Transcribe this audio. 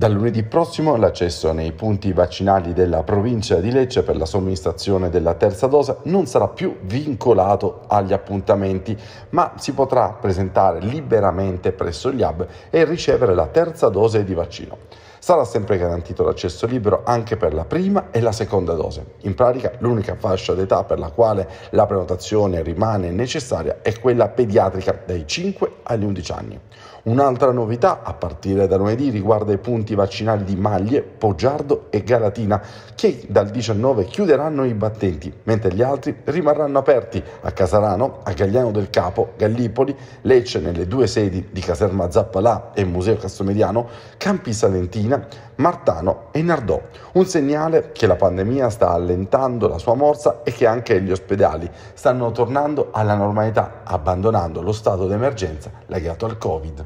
Dal lunedì prossimo l'accesso nei punti vaccinali della provincia di Lecce per la somministrazione della terza dose non sarà più vincolato agli appuntamenti, ma si potrà presentare liberamente presso gli hub e ricevere la terza dose di vaccino sarà sempre garantito l'accesso libero anche per la prima e la seconda dose. In pratica l'unica fascia d'età per la quale la prenotazione rimane necessaria è quella pediatrica dai 5 agli 11 anni. Un'altra novità a partire da lunedì riguarda i punti vaccinali di Maglie, Poggiardo e Galatina che dal 19 chiuderanno i battenti, mentre gli altri rimarranno aperti a Casarano, a Gagliano del Capo, Gallipoli, Lecce nelle due sedi di Caserma Zappalà e Museo Castomediano, Campi Salentini Cina, Martano e Nardò, un segnale che la pandemia sta allentando la sua morsa e che anche gli ospedali stanno tornando alla normalità, abbandonando lo stato d'emergenza legato al Covid.